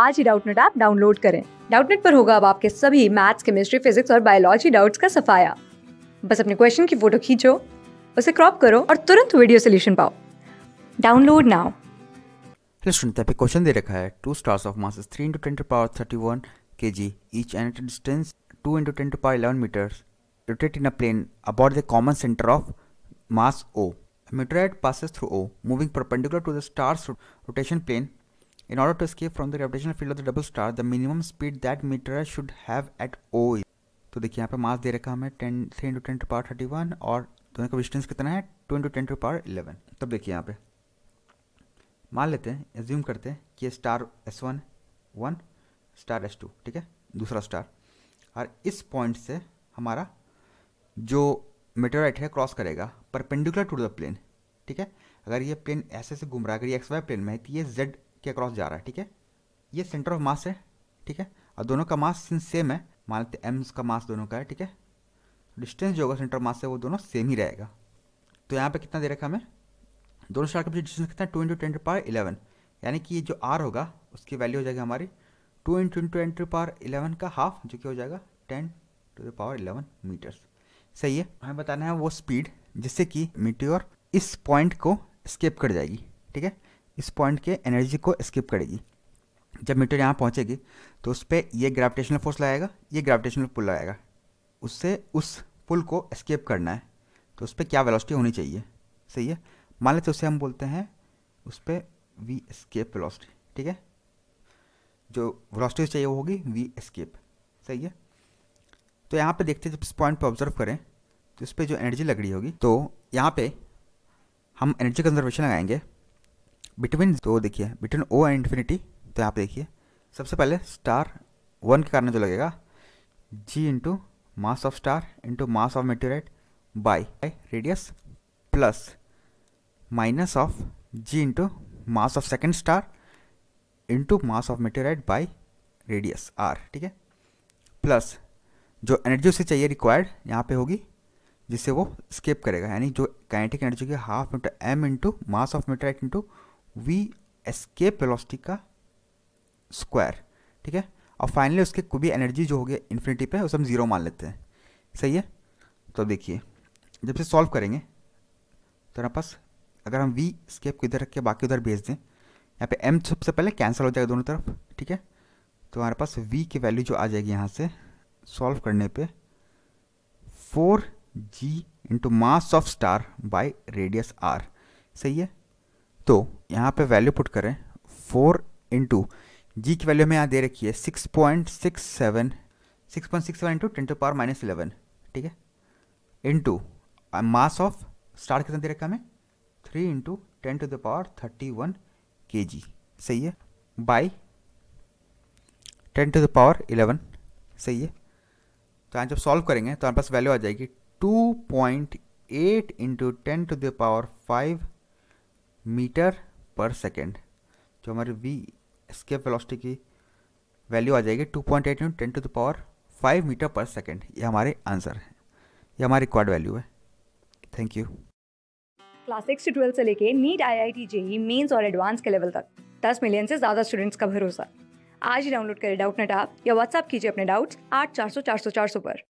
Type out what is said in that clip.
आज ही Doubtnut app download करें डाउटनेट पर होगा अब आपके सभी मैथ्स केमिस्ट्री फिजिक्स और बायोलॉजी डाउट्स का सफाया बस अपने क्वेश्चन की फोटो खींचो उसे क्रॉप करो और तुरंत वीडियो सोल्यूशन पाओ डाउनलोड नाउ हेलो स्टूडेंट पे क्वेश्चन दे रखा है two stars of mass three into ten to power thirty one K G each and distance two into ten to power eleven metre rotate in a plane about the common centre of mass O A meteorite through O moving perpendicular to the stars rotation plane In order to escape from the gravitational field of the double star, the minimum speed that meteor should have at O is तो देखिए यहाँ पे मास दे रखा हमें 10 3 into 10 to power 31 और दोनों का distance कितना है टू इंटू 10 to power 11. तब देखिए यहाँ पे मान लेते हैं एज्यूम करते हैं कि star S one one star S2, ठीक है दूसरा स्टार और इस पॉइंट से हमारा जो मेटेराइट है क्रॉस करेगा परपेंडिकुलर टू द प्लेन ठीक है अगर ये प्लेन ऐसे से घूम रहा है अगर ये एक्स वाई प्लेन में है तो ये जेड के अक्रॉस जा रहा है ठीक है ये सेंटर ऑफ मास है ठीक है और दोनों का मास सेम है मान लेते एम का मास दोनों का है ठीक है डिस्टेंस जो होगा सेंटर ऑफ मास से वो दोनों सेम ही रहेगा तो यहाँ पे कितना दे रखा हमें दोनों स्टार के बीच डिस्टेंस कितना two into twenty power eleven यानी कि ये जो आर होगा उसकी वैल्यू हो जाएगी हमारी टू इंटू ट्वेंटी पार पावर इलेवन का हाफ जो कि हो जाएगा ten to the power eleven metres सही है हमें बताना है वो स्पीड जिससे कि मीटर इस पॉइंट को स्केप कर जाएगी ठीक है इस पॉइंट के एनर्जी को स्किप करेगी जब मीटर यहाँ पहुँचेगी तो उस पर यह ग्रेविटेशनल फोर्स लगाएगा ये ग्रेविटेशनल पुल लगाएगा उससे उस पुल को स्केप करना है तो उस पर क्या वेलोसिटी होनी चाहिए सही है मान लेते उसे हम बोलते हैं उस पर वी स्केप वेलोसिटी ठीक है जो वेलोसिटी चाहिए वो होगी वी स्केप सही है तो यहाँ पे देखते हैं जब इस पॉइंट पे ऑब्जर्व करें तो इस पर जो एनर्जी लग रही होगी तो यहाँ पे हम एनर्जी कंजर्वेशन लगाएंगे बिटवीन तो देखिए बिटवीन ओ एंड इन्फिनिटी तो यहाँ पे देखिए सबसे पहले स्टार वन के कारण जो लगेगा G into mass of star into mass of meteorite by radius plus minus of G into mass of second star into mass of meteorite by radius R ठीक है प्लस जो एनर्जी उसे चाहिए required यहाँ पे होगी जिससे वो स्केप करेगा यानी जो काइनेटिक एनर्जी की half into M into mass of meteorite into V escape velocity का स्क्वायर ठीक है और फाइनली उसके कोई भी एनर्जी जो होगी इन्फिनिटी पे उसे हम जीरो मान लेते हैं सही है तो देखिए जब से सॉल्व करेंगे तो हमारे पास अगर हम वी स्केप को इधर रख के बाकी उधर भेज दें यहाँ पे एम सबसे पहले कैंसिल हो जाएगा दोनों तरफ ठीक है तो हमारे पास वी की वैल्यू जो आ जाएगी यहाँ से सॉल्व करने पे four G into mass of star by radius R सही है तो यहाँ पे वैल्यू पुट करें फोर इंटू जी की वैल्यू हमें यहाँ दे रखी है six point six seven six point six seven into ten to power minus eleven ठीक है इंटू मास ऑफ स्टार कितना दे रखा हमें three into ten to the power thirty one K G सही है by ten to the power eleven सही है तो यहाँ जब सॉल्व करेंगे तो हमारे पास वैल्यू आ जाएगी two point eight into ten to the power five metre per second जो हमारे वी स्केप वेलोसिटी की वैल्यू आ जाएगी two point eight ten to the power five metre per second ये हमारे आंसर है ये हमारी रिक्वायर्ड वैल्यू है थैंक यू क्लास सिक्स से ट्वेल्थ से लेके NEET I I T JEE mains और एडवांस के लेवल तक दस मिलियन से ज़्यादा स्टूडेंट्स का भरोसा आज ही डाउनलोड करें डाउट नेट आप या व्हाट्सअप कीजिए अपने डाउट्स आठ चार सौ चार सौ चार सौ पर